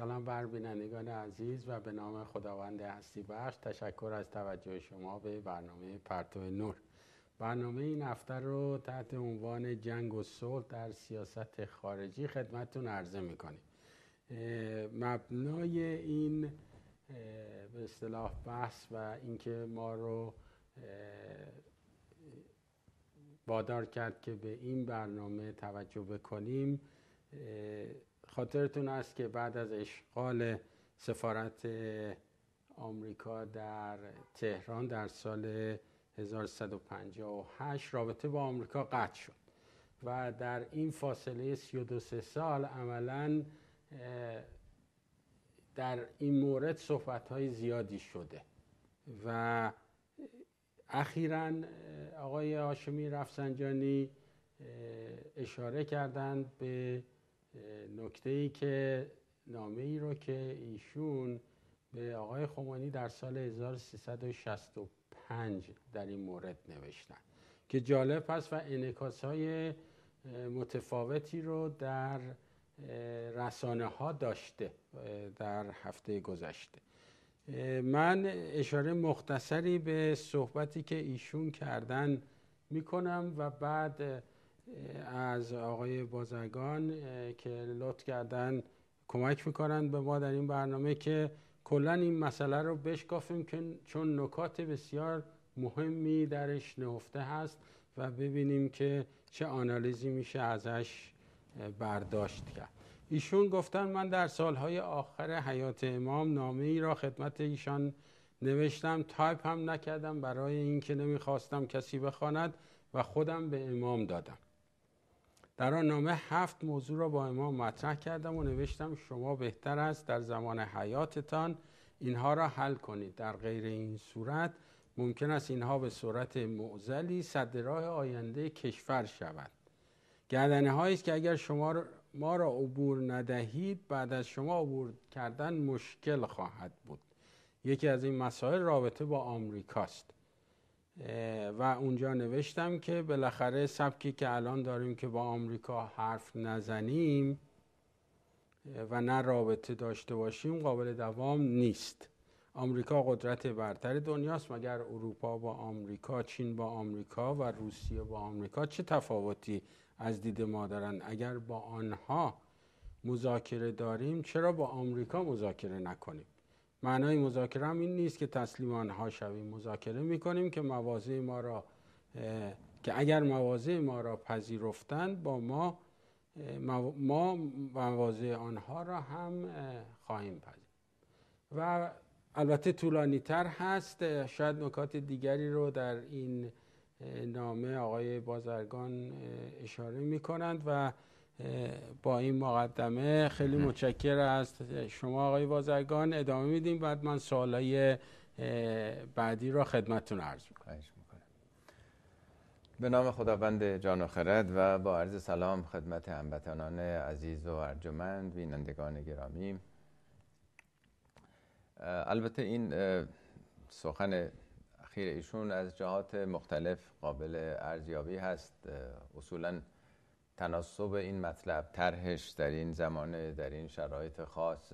سلام بر بینندگان عزیز و به نام خداوند هستی بخش تشکر از توجه شما به برنامه پرتو نور برنامه این هفته رو تحت عنوان جنگ و صلح در سیاست خارجی خدمتتون عرضه میکنیم مبنای این به اصطلاح بحث و اینکه ما رو وادار کرد که به این برنامه توجه بکنیم خاطرتون است که بعد از اشغال سفارت آمریکا در تهران در سال 1158 رابطه با آمریکا قطع شد و در این فاصله 32 سال عملا در این مورد صحبت های زیادی شده و اخیرا آقای هاشمی رفسنجانی اشاره کردند به نکته ای که نامه ای رو که ایشون به آقای خمانی در سال 1365 در این مورد نوشتن که جالب است و انکاس های متفاوتی رو در رسانه ها داشته در هفته گذشته من اشاره مختصری به صحبتی که ایشون کردن میکنم و بعد از آقای بازرگان که لط کردن کمک میکنن به ما در این برنامه که کلا این مسئله رو بشکافیم که چون نکات بسیار مهمی درش نهفته هست و ببینیم که چه آنالیزی میشه ازش برداشت کرد ایشون گفتن من در سالهای آخر حیات امام نامه را خدمت ایشان نوشتم تایپ هم نکردم برای اینکه نمیخواستم کسی بخواند و خودم به امام دادم در آن نامه هفت موضوع را با امام مطرح کردم و نوشتم شما بهتر است در زمان حیاتتان اینها را حل کنید در غیر این صورت ممکن است اینها به صورت معزلی صد راه آینده کشور شود گردنه است که اگر شما ما را عبور ندهید بعد از شما عبور کردن مشکل خواهد بود یکی از این مسائل رابطه با آمریکاست و اونجا نوشتم که بالاخره سبکی که الان داریم که با آمریکا حرف نزنیم و نه رابطه داشته باشیم قابل دوام نیست آمریکا قدرت برتر دنیاست مگر اروپا با آمریکا چین با آمریکا و روسیه با آمریکا چه تفاوتی از دید ما دارن اگر با آنها مذاکره داریم چرا با آمریکا مذاکره نکنیم معنای مذاکره هم این نیست که تسلیم آنها شویم مذاکره میکنیم که مواضع ما را که اگر مواضع ما را پذیرفتند با ما ما مواضع آنها را هم خواهیم پذیر و البته طولانی تر هست شاید نکات دیگری رو در این نامه آقای بازرگان اشاره می کنند و با این مقدمه خیلی متشکر است شما آقای بازرگان ادامه میدیم بعد من سوالای بعدی را خدمتتون عرض میکنم به نام خداوند جان و خرد و با عرض سلام خدمت هموطنان عزیز و ارجمند بینندگان گرامی البته این سخن اخیر ایشون از جهات مختلف قابل ارزیابی هست اصولا تناسب این مطلب طرحش در این زمانه در این شرایط خاص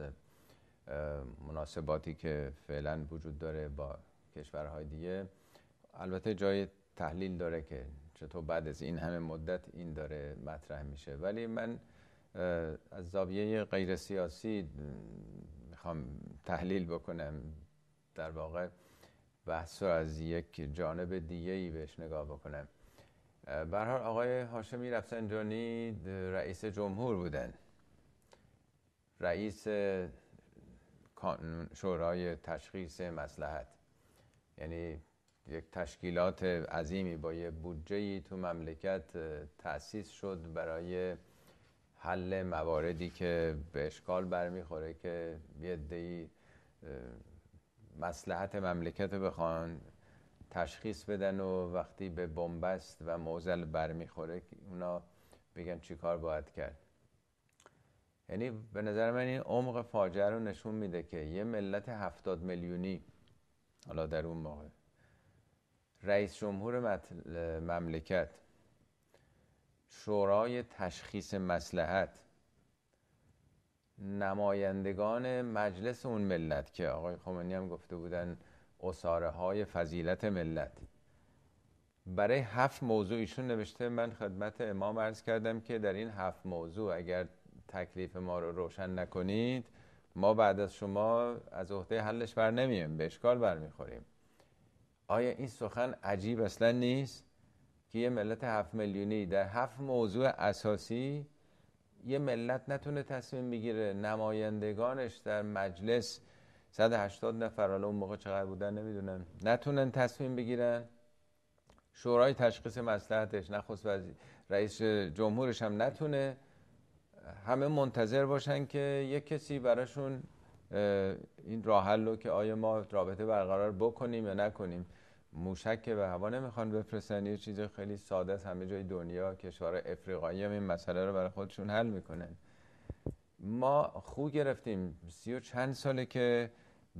مناسباتی که فعلا وجود داره با کشورهای دیگه البته جای تحلیل داره که چطور بعد از این همه مدت این داره مطرح میشه ولی من از زاویه غیر سیاسی میخوام تحلیل بکنم در واقع بحث رو از یک جانب دیگه ای بهش نگاه بکنم برحال آقای هاشمی رفسنجانی رئیس جمهور بودن رئیس شورای تشخیص مسلحت یعنی یک تشکیلات عظیمی با یه بودجه تو مملکت تأسیس شد برای حل مواردی که به اشکال برمیخوره که یه دی مسلحت مملکت بخوان تشخیص بدن و وقتی به بمبست و موزل برمیخوره اونا بگن چی کار باید کرد یعنی به نظر من این عمق فاجعه رو نشون میده که یه ملت هفتاد میلیونی حالا در اون موقع رئیس جمهور مملکت شورای تشخیص مسلحت نمایندگان مجلس اون ملت که آقای خمینی هم گفته بودن اصاره های فضیلت ملت برای هفت موضوع ایشون نوشته من خدمت امام عرض کردم که در این هفت موضوع اگر تکلیف ما رو روشن نکنید ما بعد از شما از عهده حلش بر نمیم به اشکال میخوریم. آیا این سخن عجیب اصلا نیست که یه ملت هفت میلیونی در هفت موضوع اساسی یه ملت نتونه تصمیم بگیره نمایندگانش در مجلس 180 نفر حالا اون موقع چقدر بودن نمیدونم نتونن تصمیم بگیرن شورای تشخیص مصلحتش نخست رئیس جمهورش هم نتونه همه منتظر باشن که یک کسی براشون این راه حل که آیا ما رابطه برقرار بکنیم یا نکنیم موشک به هوا نمیخوان بفرستن یه چیز خیلی ساده است همه جای دنیا کشور افریقایی هم این مسئله رو برای خودشون حل میکنن ما خوب گرفتیم سی و چند ساله که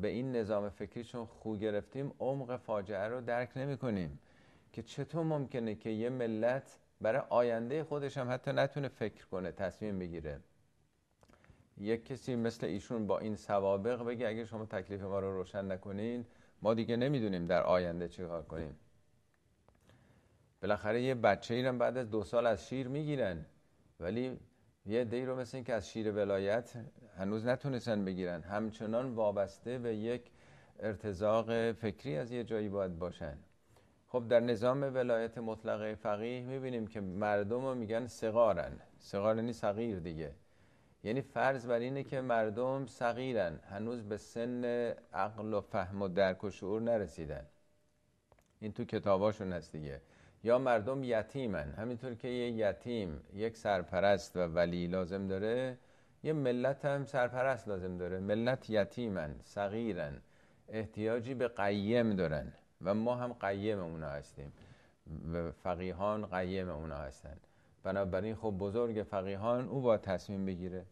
به این نظام فکریشون خو گرفتیم عمق فاجعه رو درک نمی کنیم که چطور ممکنه که یه ملت برای آینده خودش هم حتی نتونه فکر کنه تصمیم بگیره یک کسی مثل ایشون با این سوابق بگه اگه شما تکلیف ما رو روشن نکنین ما دیگه نمیدونیم در آینده چه کار کنیم بالاخره یه بچه ایرم بعد از دو سال از شیر میگیرن ولی یه دی رو مثل اینکه از شیر ولایت هنوز نتونستن بگیرن همچنان وابسته به یک ارتزاق فکری از یه جایی باید باشن خب در نظام ولایت مطلقه فقیه میبینیم که مردم رو میگن سقارن سقار یعنی صغیر دیگه یعنی فرض بر اینه که مردم صغیرن هنوز به سن عقل و فهم و درک و شعور نرسیدن این تو کتاباشون هست دیگه یا مردم یتیمن همینطور که یه یتیم یک سرپرست و ولی لازم داره یه ملت هم سرپرست لازم داره ملت یتیمن صغیرن احتیاجی به قیم دارن و ما هم قیم اونا هستیم و فقیهان قیم اونا هستن بنابراین خب بزرگ فقیهان او با تصمیم بگیره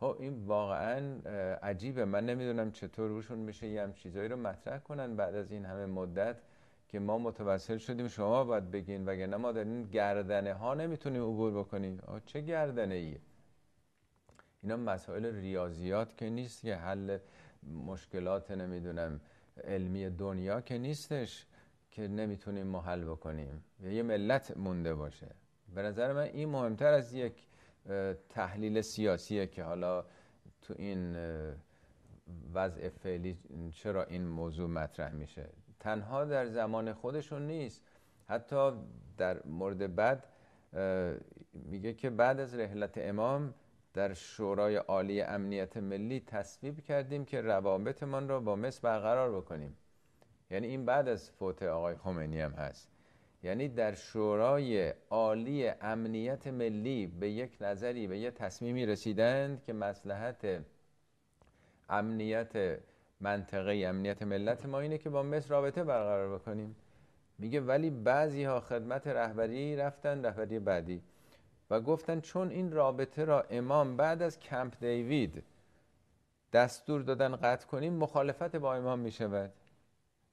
خب این واقعا عجیبه من نمیدونم چطور روشون میشه یه هم چیزایی رو مطرح کنن بعد از این همه مدت که ما متوسل شدیم شما باید بگین وگرنه ما در این گردنه ها نمیتونیم عبور بکنیم آه چه گردنه ایه اینا مسائل ریاضیات که نیست که حل مشکلات نمیدونم علمی دنیا که نیستش که نمیتونیم ما حل بکنیم یه ملت مونده باشه به نظر من این مهمتر از یک تحلیل سیاسیه که حالا تو این وضع فعلی چرا این موضوع مطرح میشه تنها در زمان خودشون نیست حتی در مورد بعد میگه که بعد از رحلت امام در شورای عالی امنیت ملی تصویب کردیم که روابطمان را با مصر برقرار بکنیم یعنی این بعد از فوت آقای خمینی هم هست یعنی در شورای عالی امنیت ملی به یک نظری به یک تصمیمی رسیدند که مسلحت امنیت منطقه امنیت ملت ما اینه که با مصر رابطه برقرار بکنیم میگه ولی بعضی ها خدمت رهبری رفتن رهبری بعدی و گفتن چون این رابطه را امام بعد از کمپ دیوید دستور دادن قطع کنیم مخالفت با امام میشود شود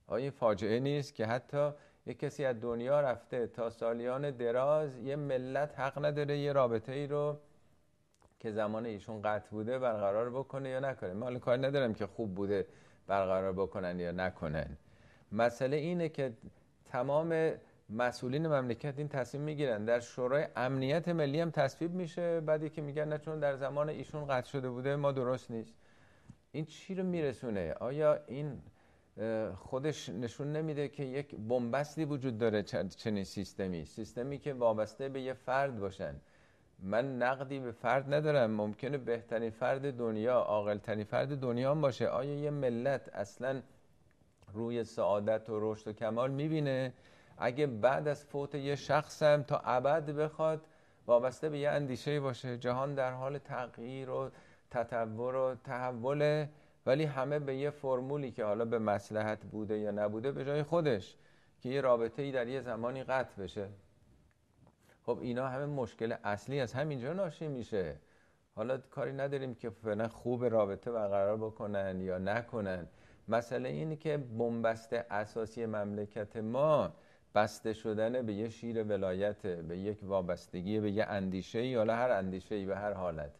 آیا این فاجعه نیست که حتی یک کسی از دنیا رفته تا سالیان دراز یه ملت حق نداره یه رابطه ای رو که زمان ایشون قطع بوده برقرار بکنه یا نکنه مال کار ندارم که خوب بوده برقرار بکنن یا نکنن مسئله اینه که تمام مسئولین مملکت این تصمیم میگیرن در شورای امنیت ملی هم تصویب میشه بعدی که میگن نه چون در زمان ایشون قطع شده بوده ما درست نیست این چی رو میرسونه آیا این خودش نشون نمیده که یک بنبستی وجود داره چنین سیستمی سیستمی که وابسته به یه فرد باشن من نقدی به فرد ندارم ممکنه بهترین فرد دنیا عاقلترین فرد دنیا باشه آیا یه ملت اصلا روی سعادت و رشد و کمال میبینه اگه بعد از فوت یه شخصم تا ابد بخواد وابسته به یه اندیشه باشه جهان در حال تغییر و تطور و تحوله ولی همه به یه فرمولی که حالا به مسلحت بوده یا نبوده به جای خودش که یه رابطه ای در یه زمانی قطع بشه خب اینا همه مشکل اصلی از همینجا ناشی میشه حالا کاری نداریم که فعلا خوب رابطه برقرار بکنن یا نکنن مسئله اینه که بنبست اساسی مملکت ما بسته شدن به یه شیر ولایت به یک وابستگی به یه اندیشه یا هر اندیشه ای به هر حالت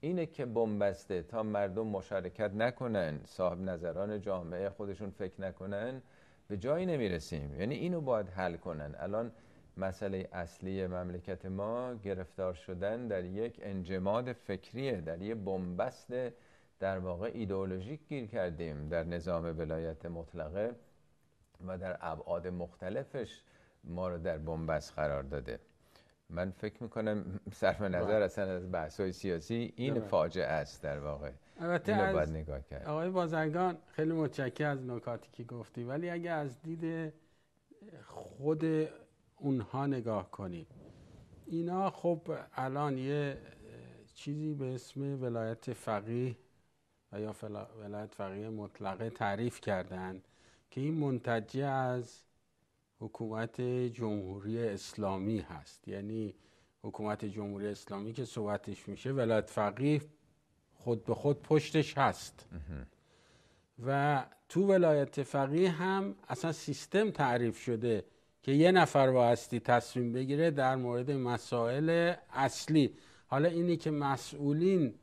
اینه که بنبسته تا مردم مشارکت نکنن صاحب نظران جامعه خودشون فکر نکنن به جایی نمیرسیم یعنی اینو باید حل کنن الان مسئله اصلی مملکت ما گرفتار شدن در یک انجماد فکریه در یک بنبست در واقع ایدئولوژیک گیر کردیم در نظام ولایت مطلقه و در ابعاد مختلفش ما رو در بنبست قرار داده من فکر میکنم صرف بله. نظر اصلا از بحث سیاسی این بله. فاجعه است در واقع البته از باید نگاه کرد. آقای بازرگان خیلی متشکر از نکاتی که گفتی ولی اگه از دید خود اونها نگاه کنیم اینا خب الان یه چیزی به اسم ولایت فقیه و یا ولایت فقیه مطلقه تعریف کردن که این منتجه از حکومت جمهوری اسلامی هست یعنی حکومت جمهوری اسلامی که صحبتش میشه ولایت فقیه خود به خود پشتش هست و تو ولایت فقیه هم اصلا سیستم تعریف شده که یه نفر هستی تصمیم بگیره در مورد مسائل اصلی حالا اینی که مسئولین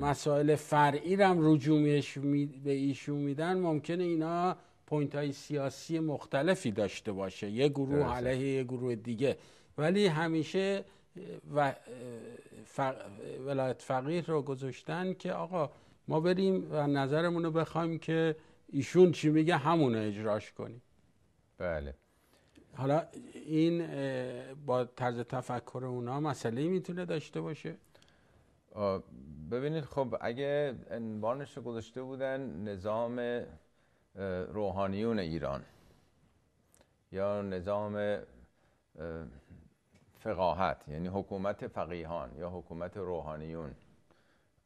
مسائل فرعی هم رجوع به ایشون میدن ممکنه اینا پوینت های سیاسی مختلفی داشته باشه یه گروه درسته. علیه یه گروه دیگه ولی همیشه و ولایت فقیر رو گذاشتن که آقا ما بریم و نظرمون رو بخوایم که ایشون چی میگه همون اجراش کنیم بله حالا این با طرز تفکر اونا مسئله میتونه داشته باشه ببینید خب اگه رو گذاشته بودن نظام روحانیون ایران یا نظام فقاهت یعنی حکومت فقیهان یا حکومت روحانیون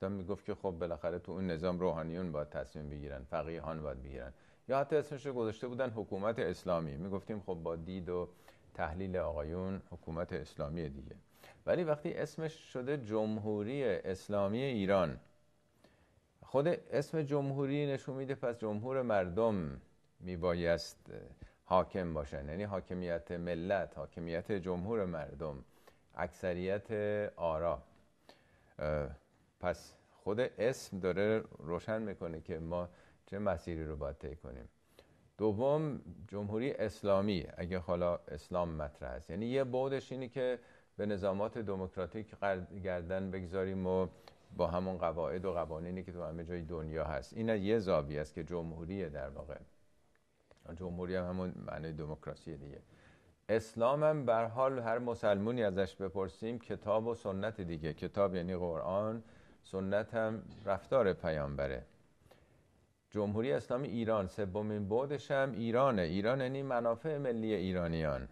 می میگفت که خب بالاخره تو اون نظام روحانیون باید تصمیم بگیرن فقیهان باید بگیرن یا حتی اسمش رو گذاشته بودن حکومت اسلامی میگفتیم خب با دید و تحلیل آقایون حکومت اسلامی دیگه ولی وقتی اسمش شده جمهوری اسلامی ایران خود اسم جمهوری نشون میده پس جمهور مردم میبایست حاکم باشن یعنی حاکمیت ملت حاکمیت جمهور مردم اکثریت آرا پس خود اسم داره روشن میکنه که ما چه مسیری رو باید طی کنیم دوم جمهوری اسلامی اگه حالا اسلام مطرح است یعنی یه بعدش اینی که به نظامات دموکراتیک گردن بگذاریم و با همون قواعد و قوانینی که تو همه جای دنیا هست این یه زاویه است که جمهوری در واقع جمهوری هم همون معنی دموکراسی دیگه اسلام هم بر حال هر مسلمونی ازش بپرسیم کتاب و سنت دیگه کتاب یعنی قرآن سنت هم رفتار پیامبره جمهوری اسلامی ایران سومین بعدش هم ایرانه ایران یعنی منافع ملی ایرانیان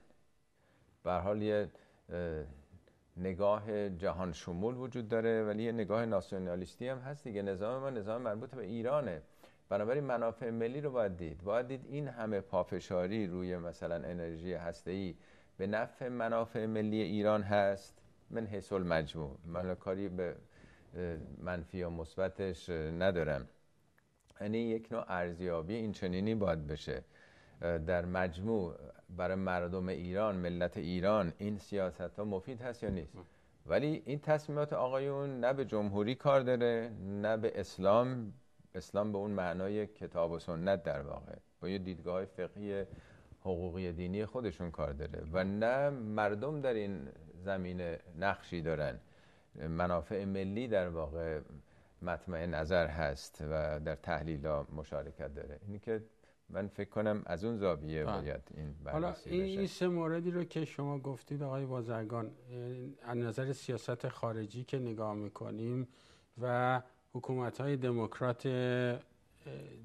به حال یه نگاه جهان شمول وجود داره ولی یه نگاه ناسیونالیستی هم هست دیگه نظام ما نظام مربوط به ایرانه بنابراین منافع ملی رو باید دید باید دید این همه پافشاری روی مثلا انرژی هسته‌ای به نفع منافع ملی ایران هست من حسل مجموع، من کاری به منفی یا مثبتش ندارم یعنی یک نوع ارزیابی این چنینی باید بشه در مجموع برای مردم ایران ملت ایران این سیاست ها مفید هست یا نیست ولی این تصمیمات آقایون نه به جمهوری کار داره نه به اسلام اسلام به اون معنای کتاب و سنت در واقع با یه دیدگاه فقهی حقوقی دینی خودشون کار داره و نه مردم در این زمینه نقشی دارن منافع ملی در واقع مطمع نظر هست و در تحلیل ها مشارکت داره اینی که من فکر کنم از اون زاویه بله. باید این حالا این سه موردی رو که شما گفتید آقای بازرگان از نظر سیاست خارجی که نگاه میکنیم و حکومت های دموکرات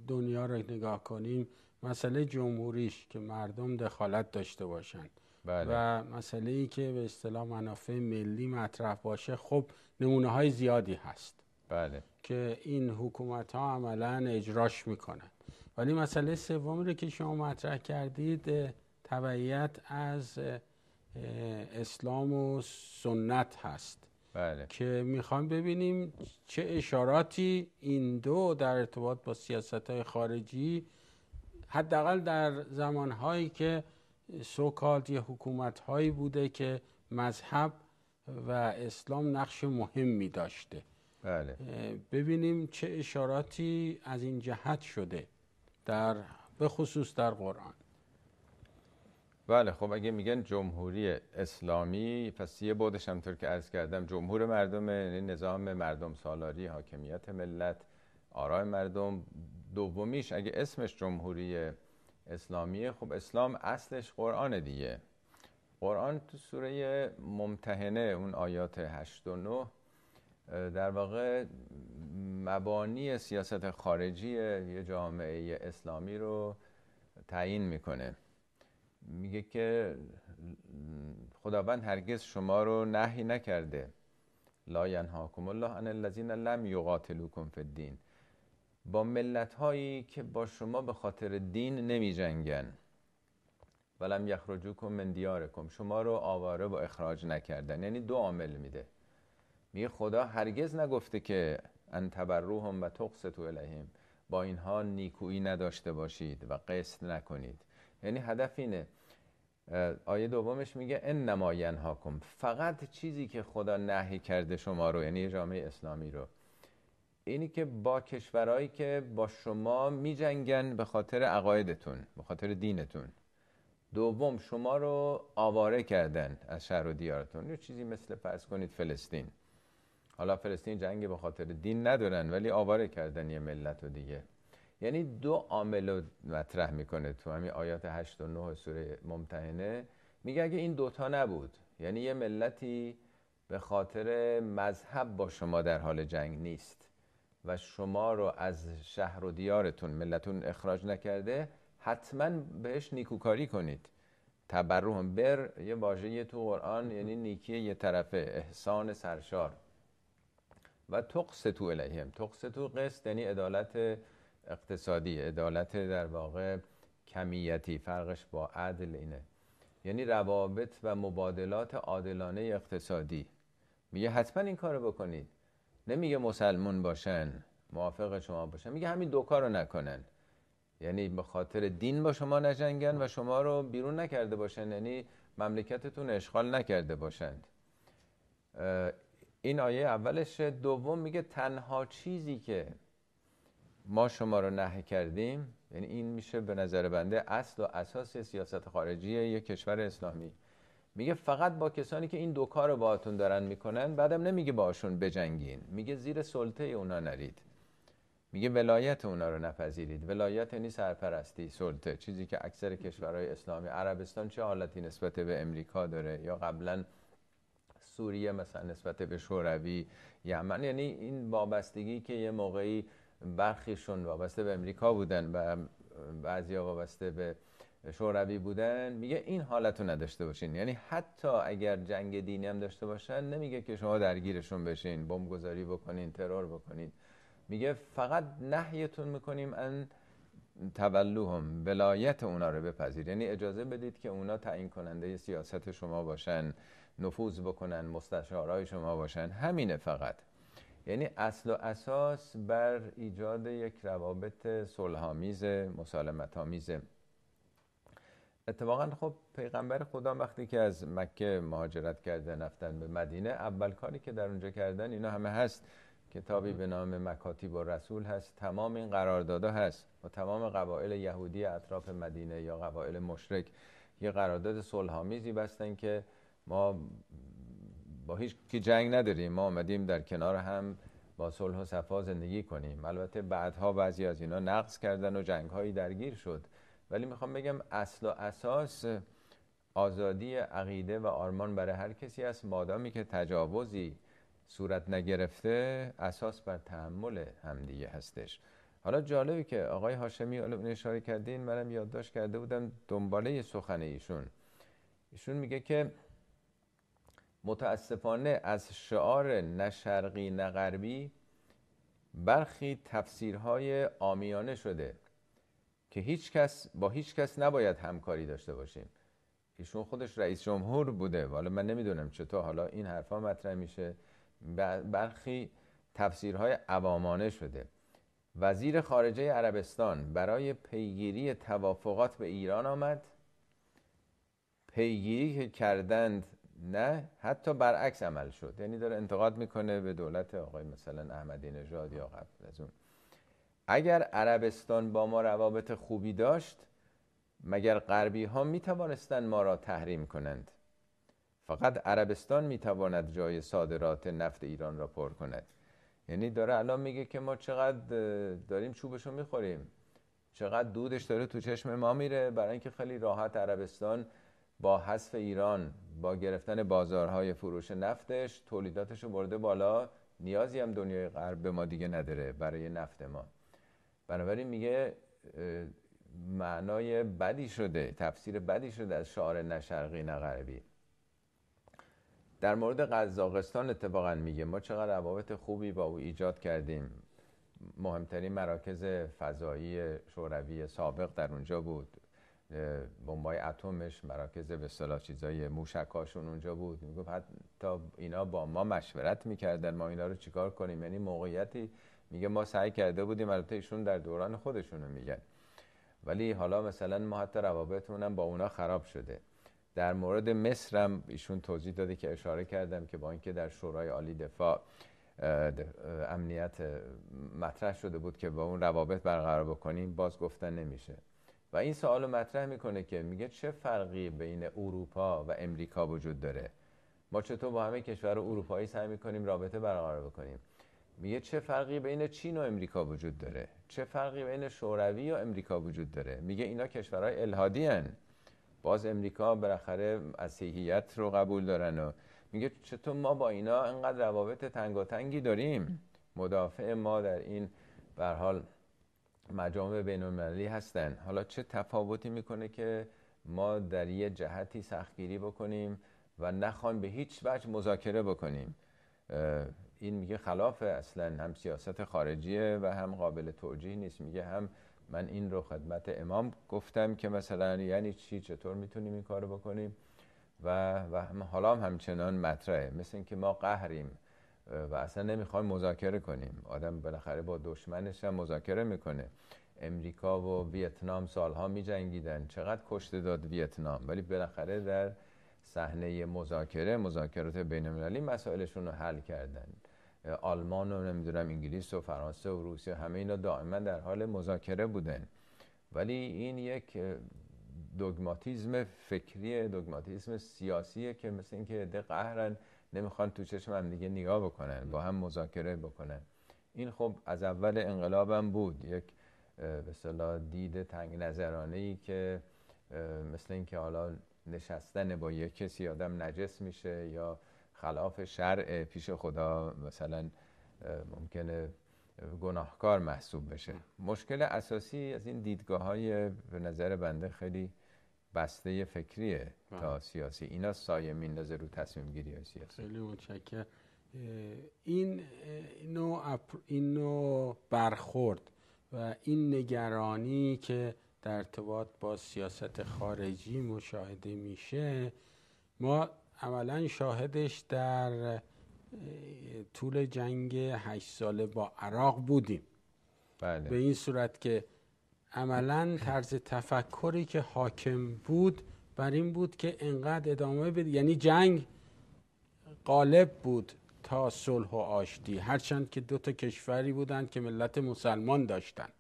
دنیا رو نگاه کنیم مسئله جمهوریش که مردم دخالت داشته باشند بله. و مسئله ای که به اصطلاح منافع ملی مطرح باشه خب نمونه های زیادی هست بله. که این حکومت ها عملا اجراش میکنن ولی مسئله سوم رو که شما مطرح کردید تبعیت از اسلام و سنت هست بله. که میخوام ببینیم چه اشاراتی این دو در ارتباط با سیاست های خارجی حداقل در هایی که سوکالت یا حکومت هایی بوده که مذهب و اسلام نقش مهمی داشته بله. ببینیم چه اشاراتی از این جهت شده در به خصوص در قرآن بله خب اگه میگن جمهوری اسلامی پس یه بودش همطور که عرض کردم جمهور مردم یعنی نظام مردم سالاری حاکمیت ملت آرای مردم دومیش اگه اسمش جمهوری اسلامیه خب اسلام اصلش قرآن دیگه قرآن تو سوره ممتحنه اون آیات 8 و در واقع مبانی سیاست خارجی یه جامعه اسلامی رو تعیین میکنه میگه که خداوند هرگز شما رو نهی نکرده لا ینهاکم الله عن الذین لم یقاتلوکم فی الدین با ملت هایی که با شما به خاطر دین نمی جنگن ولم یخرجوکم من دیارکم شما رو آواره و اخراج نکردن یعنی دو عامل میده میگه خدا هرگز نگفته که ان تبروهم و تو الیهم با اینها نیکویی نداشته باشید و قصد نکنید یعنی هدف اینه آیه دومش میگه انما ینهاکم فقط چیزی که خدا نهی کرده شما رو یعنی جامعه اسلامی رو اینی که با کشورهایی که با شما میجنگن به خاطر عقایدتون به خاطر دینتون دوم شما رو آواره کردن از شهر و دیارتون یه چیزی مثل فرض کنید فلسطین حالا فلسطین جنگی به خاطر دین ندارن ولی آواره کردن یه ملت و دیگه یعنی دو عامل رو مطرح میکنه تو همین آیات 8 و 9 سوره ممتحنه میگه اگه این دوتا نبود یعنی یه ملتی به خاطر مذهب با شما در حال جنگ نیست و شما رو از شهر و دیارتون ملتون اخراج نکرده حتما بهش نیکوکاری کنید تبرهم بر یه واژه تو قرآن یعنی نیکی یه طرفه احسان سرشار و تقسطو الیهم تقسطو قسط یعنی عدالت اقتصادی عدالت در واقع کمیتی فرقش با عدل اینه یعنی روابط و مبادلات عادلانه اقتصادی میگه حتما این کارو بکنید نمیگه مسلمون باشن موافق شما باشن میگه همین دو کارو نکنن یعنی به خاطر دین با شما نجنگن و شما رو بیرون نکرده باشن یعنی مملکتتون اشغال نکرده باشند این آیه اولشه، دوم میگه تنها چیزی که ما شما رو نهی کردیم یعنی این میشه به نظر بنده اصل و اساس سیاست خارجی یک کشور اسلامی میگه فقط با کسانی که این دو کار رو باهاتون دارن میکنن بعدم نمیگه باشون بجنگین میگه زیر سلطه اونا نرید میگه ولایت اونا رو نپذیرید ولایت یعنی سرپرستی سلطه چیزی که اکثر کشورهای اسلامی عربستان چه حالتی نسبت به امریکا داره یا قبلا سوریه مثلا نسبت به شوروی یمن یعنی این وابستگی که یه موقعی برخیشون وابسته به امریکا بودن و بعضی وابسته به شوروی بودن میگه این حالت رو نداشته باشین یعنی حتی اگر جنگ دینی هم داشته باشن نمیگه که شما درگیرشون بشین گذاری بکنین ترور بکنین میگه فقط نحیتون میکنیم ان تولوهم ولایت اونا رو بپذیر یعنی اجازه بدید که اونا تعیین کننده سیاست شما باشن نفوذ بکنن مستشارهای شما باشن همینه فقط یعنی اصل و اساس بر ایجاد یک روابط صلحآمیز مسالمت آمیز اتفاقا خب پیغمبر خدا وقتی که از مکه مهاجرت کرده رفتن به مدینه اول کاری که در اونجا کردن اینا همه هست کتابی به نام مکاتیب و رسول هست تمام این قراردادها هست و تمام قبایل یهودی اطراف مدینه یا قبایل مشرک یه قرارداد صلحآمیزی بستن که ما با هیچ کی جنگ نداریم ما آمدیم در کنار هم با صلح و صفا زندگی کنیم البته بعدها بعضی از اینا نقص کردن و جنگ هایی درگیر شد ولی میخوام بگم اصل و اساس آزادی عقیده و آرمان برای هر کسی است مادامی که تجاوزی صورت نگرفته اساس بر تحمل همدیگه هستش حالا جالبی که آقای هاشمی اشاره کردین منم یادداشت کرده بودم دنباله سخن ایشون ایشون میگه که متاسفانه از شعار نه شرقی نه غربی برخی تفسیرهای آمیانه شده که هیچ کس با هیچ کس نباید همکاری داشته باشیم ایشون خودش رئیس جمهور بوده حالا من نمیدونم چطور حالا این حرفا مطرح میشه برخی تفسیرهای عوامانه شده وزیر خارجه عربستان برای پیگیری توافقات به ایران آمد پیگیری کردند نه حتی برعکس عمل شد یعنی داره انتقاد میکنه به دولت آقای مثلا احمدی نژاد یا قبل از اون اگر عربستان با ما روابط خوبی داشت مگر غربی ها می ما را تحریم کنند فقط عربستان می جای صادرات نفت ایران را پر کند یعنی داره الان میگه که ما چقدر داریم چوبشو میخوریم چقدر دودش داره تو چشم ما میره برای اینکه خیلی راحت عربستان با حذف ایران با گرفتن بازارهای فروش نفتش تولیداتش رو برده بالا نیازی هم دنیای غرب به ما دیگه نداره برای نفت ما بنابراین میگه معنای بدی شده تفسیر بدی شده از شعار نشرقی شرقی نه در مورد قزاقستان اتفاقا میگه ما چقدر روابط خوبی با او ایجاد کردیم مهمترین مراکز فضایی شوروی سابق در اونجا بود بمبای اتمش مراکز به اصطلاح چیزای موشکاشون اونجا بود میگفت حتی اینا با ما مشورت میکردن ما اینا رو چیکار کنیم یعنی موقعیتی میگه ما سعی کرده بودیم البته ایشون در دوران خودشونو میگن ولی حالا مثلا ما حتی با اونا خراب شده در مورد مصرم ایشون توضیح داده که اشاره کردم که با اینکه در شورای عالی دفاع امنیت مطرح شده بود که با اون روابط برقرار بکنیم باز گفتن نمیشه و این سوالو مطرح میکنه که میگه چه فرقی بین اروپا و امریکا وجود داره ما چطور با همه کشور اروپایی سعی میکنیم رابطه برقرار بکنیم میگه چه فرقی بین چین و امریکا وجود داره چه فرقی بین شوروی و امریکا وجود داره میگه اینا کشورهای الهادی هن. باز امریکا بالاخره مسیحیت رو قبول دارن و میگه چطور ما با اینا انقدر روابط تنگاتنگی داریم مدافع ما در این حال مجامع بین هستن حالا چه تفاوتی میکنه که ما در یه جهتی سختگیری بکنیم و نخوان به هیچ وجه مذاکره بکنیم این میگه خلاف اصلا هم سیاست خارجیه و هم قابل توجیه نیست میگه هم من این رو خدمت امام گفتم که مثلا یعنی چی چطور میتونیم این کارو بکنیم و, و هم حالا همچنان مطرحه مثل اینکه ما قهریم و اصلا نمیخوایم مذاکره کنیم آدم بالاخره با دشمنش هم مذاکره میکنه امریکا و ویتنام سالها میجنگیدن چقدر کشته داد ویتنام ولی بالاخره در صحنه مذاکره مذاکرات بین المللی مسائلشون رو حل کردن آلمان و نمیدونم انگلیس و فرانسه و روسیه همه اینا دائما در حال مذاکره بودن ولی این یک دگماتیزم فکری دگماتیزم سیاسیه که مثل اینکه عده قهرن نمیخوان تو چشم هم دیگه نگاه بکنن با هم مذاکره بکنن این خب از اول انقلابم بود یک به دید تنگ نظرانه ای که مثل اینکه حالا نشستن با یک کسی آدم نجس میشه یا خلاف شرع پیش خدا مثلا ممکنه گناهکار محسوب بشه مشکل اساسی از این دیدگاه های به نظر بنده خیلی بسته فکریه تا بله. سیاسی اینا سایه میندازه رو تصمیم گیری های سیاسی خیلی متشکر این نوع, این نوع برخورد و این نگرانی که در ارتباط با سیاست خارجی مشاهده میشه ما اولا شاهدش در طول جنگ هشت ساله با عراق بودیم بله. به این صورت که عملا طرز تفکری که حاکم بود بر این بود که انقدر ادامه بده یعنی جنگ غالب بود تا صلح و آشتی هرچند که دو تا کشوری بودند که ملت مسلمان داشتند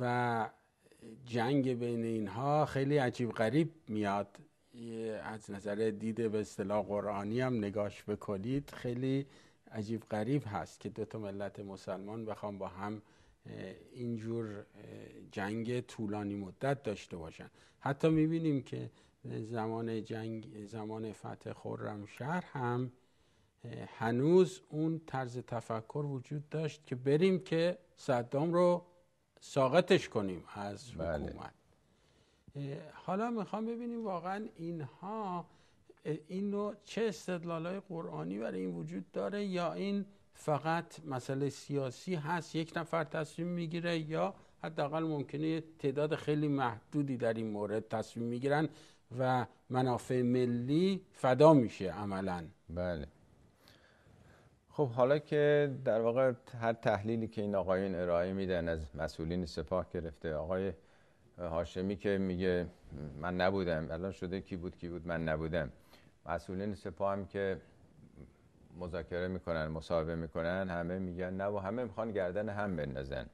و جنگ بین اینها خیلی عجیب غریب میاد از نظر دید به اصطلاح قرآنی هم نگاش بکنید خیلی عجیب غریب هست که دو تا ملت مسلمان بخوام با هم اینجور جنگ طولانی مدت داشته باشن حتی میبینیم که زمان جنگ زمان فتح هم هنوز اون طرز تفکر وجود داشت که بریم که صدام رو ساقتش کنیم از بله. حکومت حالا میخوام ببینیم واقعا اینها این نوع چه های قرآنی برای این وجود داره یا این فقط مسئله سیاسی هست یک نفر تصمیم میگیره یا حداقل ممکنه تعداد خیلی محدودی در این مورد تصمیم میگیرن و منافع ملی فدا میشه عملا بله خب حالا که در واقع هر تحلیلی که این آقایون ارائه میدن از مسئولین سپاه گرفته آقای هاشمی که میگه من نبودم الان شده کی بود کی بود من نبودم مسئولین سپاه هم که مذاکره میکنن مصاحبه میکنن همه میگن نه و همه میخوان گردن هم بندازن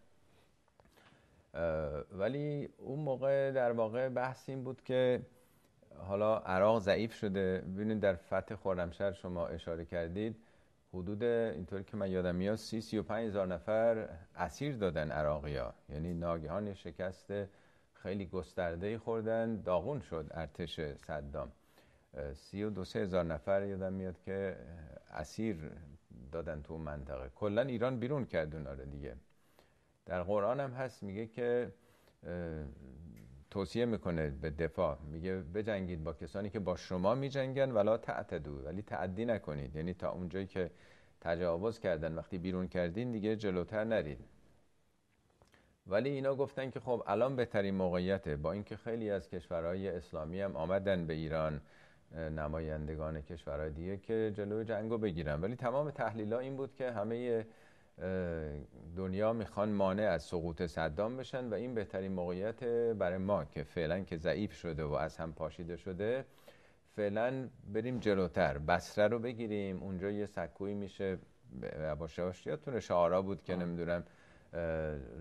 ولی اون موقع در واقع بحث این بود که حالا عراق ضعیف شده ببینید در فتح خرمشهر شما اشاره کردید حدود اینطوری که من یادم میاد سی سی و نفر اسیر دادن عراقیا یعنی ناگهان شکست خیلی گسترده خوردن داغون شد ارتش صدام سی و دو سه هزار نفر یادم میاد که اسیر دادن تو منطقه کلا ایران بیرون کرد اونا رو دیگه در قرآن هم هست میگه که توصیه میکنه به دفاع میگه بجنگید با کسانی که با شما میجنگن ولا تعتدو ولی تعدی نکنید یعنی تا اونجایی که تجاوز کردن وقتی بیرون کردین دیگه جلوتر نرید ولی اینا گفتن که خب الان بهترین موقعیته با اینکه خیلی از کشورهای اسلامی هم آمدن به ایران نمایندگان کشورهای دیگه که جلو جنگو بگیرن ولی تمام تحلیل ها این بود که همه دنیا میخوان مانع از سقوط صدام بشن و این بهترین موقعیت برای ما که فعلا که ضعیف شده و از هم پاشیده شده فعلا بریم جلوتر بسره رو بگیریم اونجا یه سکوی میشه یادتونه شعارا بود که نمیدونم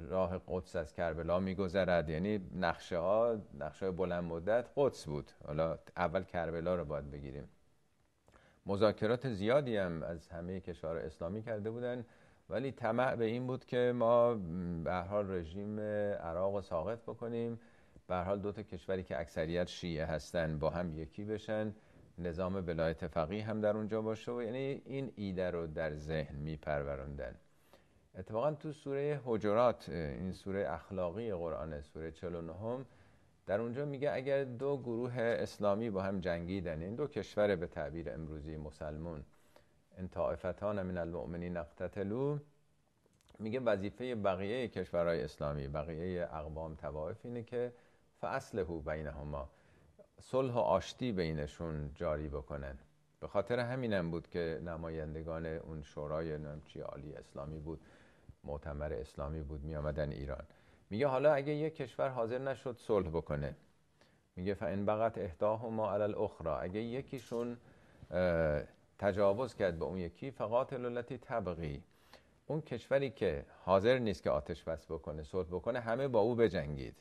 راه قدس از کربلا میگذرد یعنی نقشه ها نقشه های بلند مدت قدس بود حالا اول کربلا رو باید بگیریم مذاکرات زیادی هم از همه کشور اسلامی کرده بودن ولی طمع به این بود که ما به حال رژیم عراق رو ساقط بکنیم به حال دو تا کشوری که اکثریت شیعه هستن با هم یکی بشن نظام ولایت فقیه هم در اونجا باشه و یعنی این ایده رو در ذهن میپروروندن اتفاقا تو سوره حجرات این سوره اخلاقی قرآن سوره 49 در اونجا میگه اگر دو گروه اسلامی با هم جنگیدن این دو کشور به تعبیر امروزی مسلمون ان طائفتان من المؤمنین نقتتلو. میگه وظیفه بقیه کشورهای اسلامی بقیه اقوام توائف اینه که فاصله بینهما صلح و آشتی بینشون جاری بکنن به خاطر همینم بود که نمایندگان اون شورای نمچی عالی اسلامی بود معتمر اسلامی بود می آمدن ایران میگه حالا اگه یک کشور حاضر نشد صلح بکنه میگه فان بغت ما علی الاخری اگه یکیشون تجاوز کرد به اون یکی فقط التی تبقی اون کشوری که حاضر نیست که آتش بس بکنه صلح بکنه همه با او بجنگید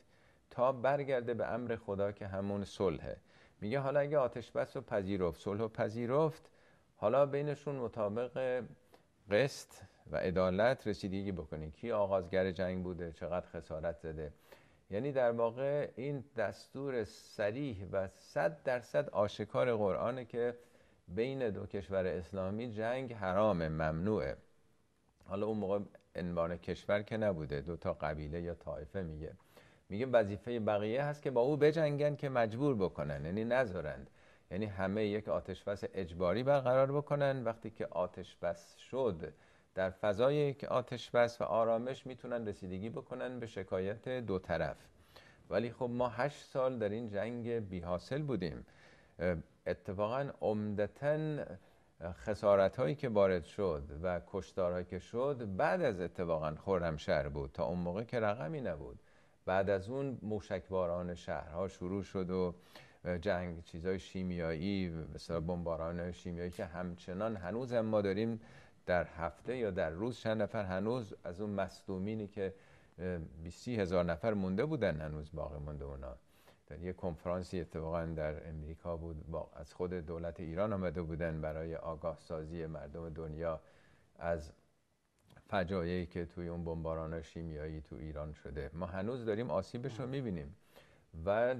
تا برگرده به امر خدا که همون صلحه میگه حالا اگه آتش بس و پذیرفت صلح و پذیرفت حالا بینشون مطابق قسط و عدالت رسیدگی بکنین کی آغازگر جنگ بوده چقدر خسارت زده یعنی در واقع این دستور سریح و صد درصد آشکار قرآنه که بین دو کشور اسلامی جنگ حرام ممنوعه حالا اون موقع عنوان کشور که نبوده دو تا قبیله یا طایفه میگه میگه وظیفه بقیه هست که با او بجنگن که مجبور بکنن یعنی نذارند یعنی همه یک آتش بس اجباری برقرار بکنن وقتی که آتش بس شد در فضای که آتش بس و آرامش میتونن رسیدگی بکنن به شکایت دو طرف ولی خب ما هشت سال در این جنگ بیحاصل بودیم اتفاقا عمدتا خسارت هایی که وارد شد و کشتارهایی که شد بعد از اتفاقا شهر بود تا اون موقع که رقمی نبود بعد از اون موشکباران شهرها شروع شد و جنگ چیزای شیمیایی مثلا بمباران شیمیایی که همچنان هنوز هم ما داریم در هفته یا در روز چند نفر هنوز از اون مصدومینی که سی هزار نفر مونده بودن هنوز باقی مونده اونا در یه کنفرانسی اتفاقا در امریکا بود با از خود دولت ایران آمده بودن برای آگاه سازی مردم دنیا از فجایعی که توی اون بمباران شیمیایی تو ایران شده ما هنوز داریم آسیبش رو میبینیم و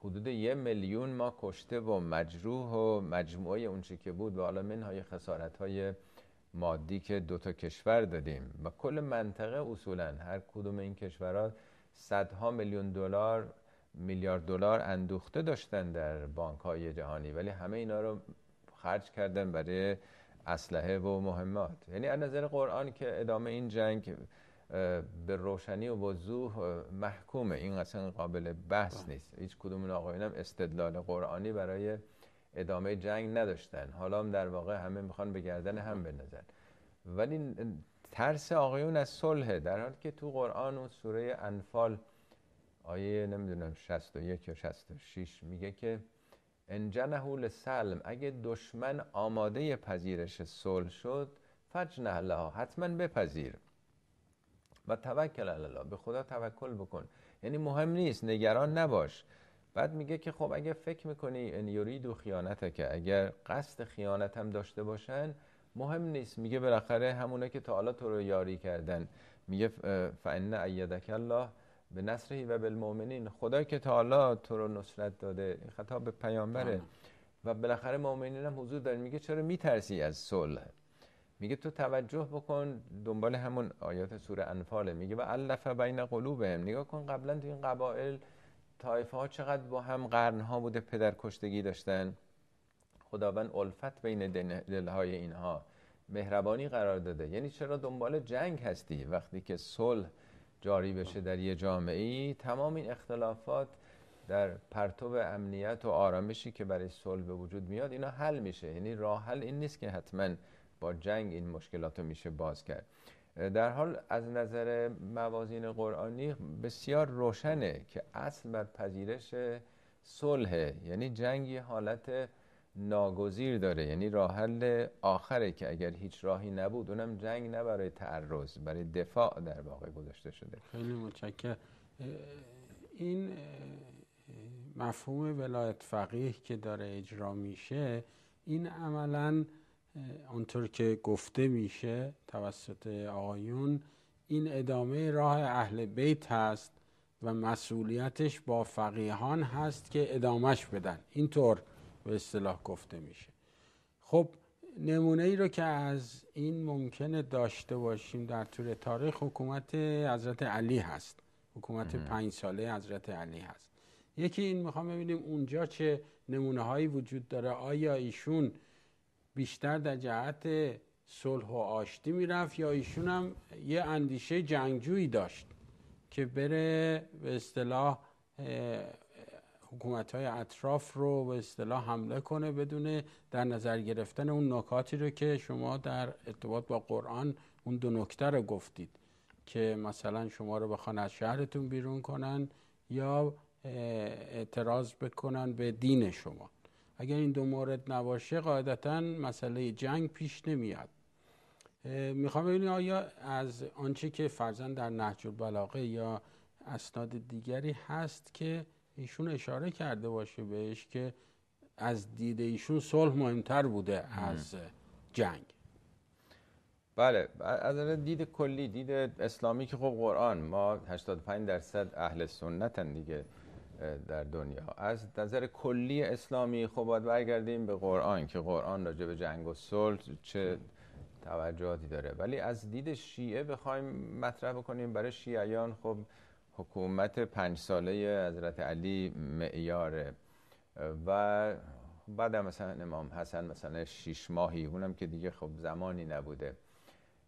حدود یه میلیون ما کشته و مجروح و مجموعه اون که بود و حالا منهای خسارت های مادی که دو تا کشور دادیم و کل منطقه اصولا هر کدوم این کشورها صدها میلیون دلار میلیارد دلار اندوخته داشتن در بانک های جهانی ولی همه اینا رو خرج کردن برای اسلحه و مهمات یعنی از نظر قرآن که ادامه این جنگ به روشنی و وضوح محکومه این اصلا قابل بحث بله. نیست هیچ کدوم این هم استدلال قرآنی برای ادامه جنگ نداشتن حالا هم در واقع همه میخوان به گردن هم بنزن ولی ترس آقایون از صلح در حالی که تو قرآن و سوره انفال آیه نمیدونم 61 یا 66 میگه که انجنه لسلم اگه دشمن آماده پذیرش صلح شد فجنه ها حتما بپذیر و توکل الله به خدا توکل بکن یعنی مهم نیست نگران نباش بعد میگه که خب اگه فکر میکنی ان و خیانته که اگر قصد خیانت هم داشته باشن مهم نیست میگه بالاخره همونه که حالا تو رو یاری کردن میگه فان ایدک الله به نصرهی و بالمؤمنین خدا که حالا تو رو نصرت داده این خطاب به پیامبره و بالاخره مؤمنین هم حضور دارن میگه چرا میترسی از صلح میگه تو توجه بکن دنبال همون آیات سوره انفاله میگه و الف بین قلوبهم نگاه کن قبلا تو این قبایل طایفه ها چقدر با هم قرن ها بوده پدر کشتگی داشتن خداوند الفت بین دلهای اینها مهربانی قرار داده یعنی چرا دنبال جنگ هستی وقتی که صلح جاری بشه در یه جامعه ای تمام این اختلافات در پرتو امنیت و آرامشی که برای صلح به وجود میاد اینا حل میشه یعنی راه حل این نیست که حتما با جنگ این مشکلات رو میشه باز کرد در حال از نظر موازین قرآنی بسیار روشنه که اصل بر پذیرش صلح یعنی جنگی حالت ناگزیر داره یعنی راه حل آخره که اگر هیچ راهی نبود اونم جنگ نه برای تعرض برای دفاع در واقع گذاشته شده خیلی متشکر این مفهوم ولایت فقیه که داره اجرا میشه این عملاً آنطور که گفته میشه توسط آقایون این ادامه راه اهل بیت هست و مسئولیتش با فقیهان هست که ادامهش بدن اینطور به اصطلاح گفته میشه خب نمونه ای رو که از این ممکنه داشته باشیم در طول تاریخ حکومت حضرت علی هست حکومت پنج ساله حضرت علی هست یکی این میخوام ببینیم اونجا چه نمونه هایی وجود داره آیا ایشون بیشتر در جهت صلح و آشتی میرفت یا ایشون هم یه اندیشه جنگجویی داشت که بره به اصطلاح حکومت های اطراف رو به اصطلاح حمله کنه بدون در نظر گرفتن اون نکاتی رو که شما در ارتباط با قرآن اون دو نکته رو گفتید که مثلا شما رو بخوان از شهرتون بیرون کنن یا اعتراض بکنن به دین شما اگر این دو مورد نباشه قاعدتا مسئله جنگ پیش نمیاد میخوام ببینید آیا از آنچه که فرزن در نهج البلاغه یا اسناد دیگری هست که ایشون اشاره کرده باشه بهش که از دید ایشون صلح مهمتر بوده از جنگ بله از دید کلی دید اسلامی که خب قرآن ما 85 درصد اهل سنتن دیگه در دنیا از نظر کلی اسلامی خب باید برگردیم به قرآن که قرآن راجع به جنگ و صلح چه توجهاتی داره ولی از دید شیعه بخوایم مطرح بکنیم برای شیعیان خب حکومت پنج ساله حضرت علی معیاره و بعد مثلا امام حسن مثلا شیش ماهی اونم که دیگه خب زمانی نبوده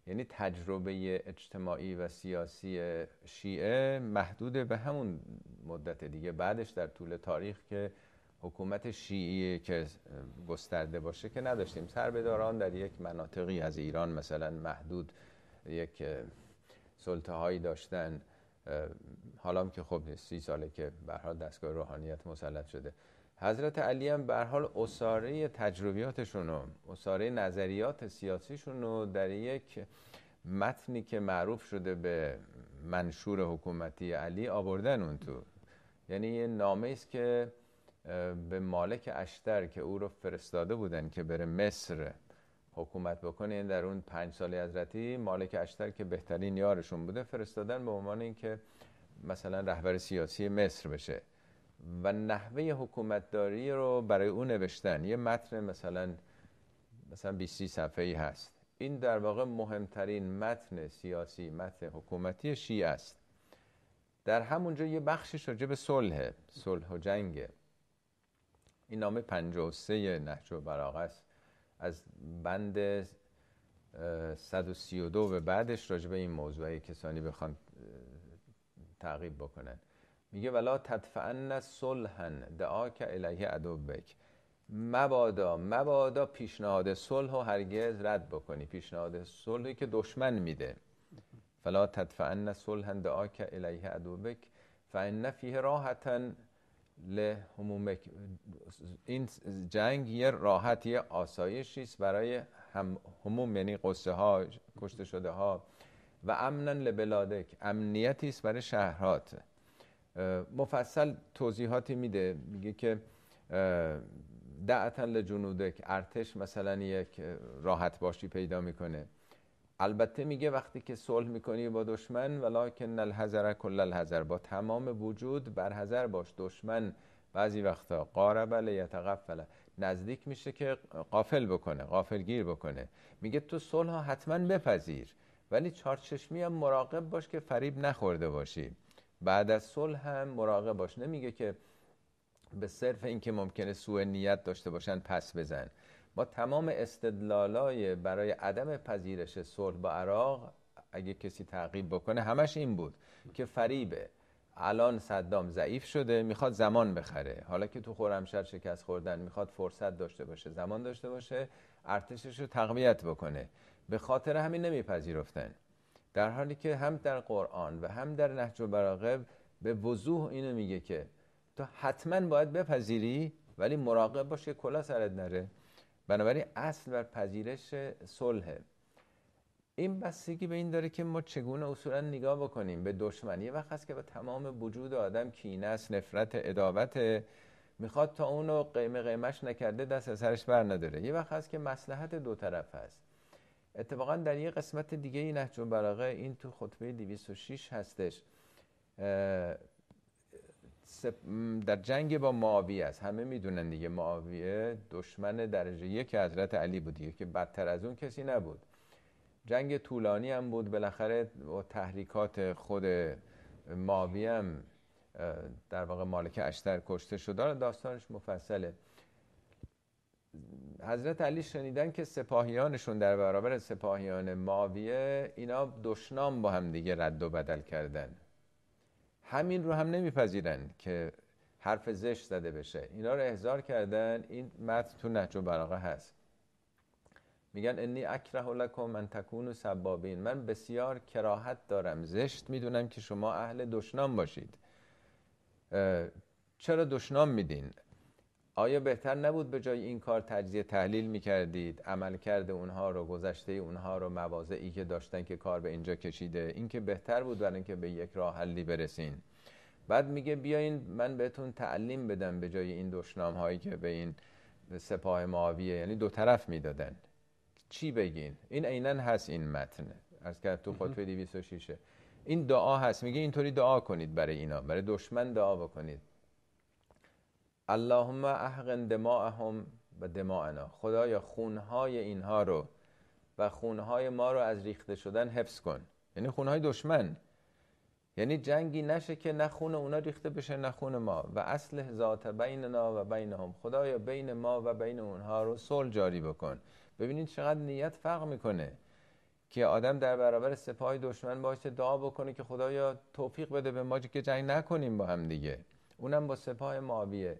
یعنی تجربه اجتماعی و سیاسی شیعه محدود به همون مدت دیگه بعدش در طول تاریخ که حکومت شیعی که گسترده باشه که نداشتیم سربداران در یک مناطقی از ایران مثلا محدود یک سلطه هایی داشتن حالا که خب سی ساله که برها دستگاه روحانیت مسلط شده حضرت علی هم به حال اساره تجربیاتشون و اساره نظریات سیاسیشون رو در یک متنی که معروف شده به منشور حکومتی علی آوردن اون تو یعنی یه نامه است که به مالک اشتر که او رو فرستاده بودن که بره مصر حکومت بکنه یعنی در اون پنج سالی حضرتی مالک اشتر که بهترین یارشون بوده فرستادن به عنوان اینکه مثلا رهبر سیاسی مصر بشه و نحوه حکومتداری رو برای او نوشتن یه متن مثلا مثلا 20 صفحه ای هست این در واقع مهمترین متن سیاسی متن حکومتی شیعه است در همونجا یه بخشش راجع صلح صلح و جنگ این نامه 53 نهج و براغه است از بند 132 و بعدش راجع به این موضوعی کسانی بخوان تعقیب بکنن میگه ولا تدفعن صلحن دعاک الیه عدوک مبادا مبادا پیشنهاد صلح و هرگز رد بکنی پیشنهاد صلحی که دشمن میده فلا تدفعن صلحا دعاک الیه عدوک فان فیه راحتا لهمومک این جنگ یه راحتی یه آسایشی است برای هم هموم یعنی قصه ها کشته شده ها و امنا لبلادک امنیتی است برای شهرات مفصل توضیحاتی میده میگه که دعتن لجنودک ارتش مثلا یک راحت باشی پیدا میکنه البته میگه وقتی که صلح میکنی با دشمن ولیکن الحذر کل الحذر با تمام وجود بر حذر باش دشمن بعضی وقتا قارب لیتقفل نزدیک میشه که قافل بکنه قافل گیر بکنه میگه تو صلح ها حتما بپذیر ولی چارچشمی هم مراقب باش که فریب نخورده باشی بعد از صلح هم مراقب باش نمیگه که به صرف اینکه ممکنه سوء نیت داشته باشن پس بزن با تمام استدلالای برای عدم پذیرش صلح با عراق اگه کسی تعقیب بکنه همش این بود که فریبه الان صدام ضعیف شده میخواد زمان بخره حالا که تو خورمشهر شکست خوردن میخواد فرصت داشته باشه زمان داشته باشه ارتشش رو تقویت بکنه به خاطر همین نمیپذیرفتن در حالی که هم در قرآن و هم در نهج البلاغه به وضوح اینو میگه که تو حتما باید بپذیری ولی مراقب باش که کلا سرت نره بنابراین اصل بر پذیرش صلح این بستگی به این داره که ما چگونه اصولا نگاه بکنیم به دشمنی وقت هست که با تمام وجود آدم کینه است نفرت ادابت میخواد تا اونو قیمه قیمش نکرده دست از سرش بر نداره یه وقت هست که مسلحت دو طرف هست اتفاقا در یه قسمت دیگه این نهج البلاغه این تو خطبه 206 هستش در جنگ با معاویه است همه میدونن دیگه معاویه دشمن درجه یک حضرت علی بود دیگه که بدتر از اون کسی نبود جنگ طولانی هم بود بالاخره و تحریکات خود معاویه هم در واقع مالک اشتر کشته شد داستانش مفصله حضرت علی شنیدن که سپاهیانشون در برابر سپاهیان ماویه اینا دشنام با هم دیگه رد و بدل کردن همین رو هم نمیپذیرن که حرف زشت زده بشه اینا رو احضار کردن این متن تو نهج براقه هست میگن انی اکره لکم ان تکونو سبابین من بسیار کراهت دارم زشت میدونم که شما اهل دشنام باشید چرا دشنام میدین آیا بهتر نبود به جای این کار تجزیه تحلیل می کردید عمل کرده اونها رو گذشته اونها رو ای که داشتن که کار به اینجا کشیده این که بهتر بود برای اینکه به یک راه حلی برسین بعد میگه بیاین من بهتون تعلیم بدم به جای این دشنام هایی که به این سپاه معاویه یعنی دو طرف میدادن چی بگین این عینا هست این متن از که تو خطبه 206 این دعا هست میگه اینطوری دعا کنید برای اینا برای دشمن دعا بکنید اللهم احقن دماءهم و دمانا خدایا خونهای اینها رو و خونهای ما رو از ریخته شدن حفظ کن یعنی خونهای دشمن یعنی جنگی نشه که نه خون اونا ریخته بشه نه خون ما و اصل ذات بیننا و بینهم خدایا بین ما و بین اونها رو صلح جاری بکن ببینید چقدر نیت فرق میکنه که آدم در برابر سپاه دشمن باشه دعا بکنه که خدایا توفیق بده به ما که جنگ نکنیم با هم دیگه اونم با سپاه معاویه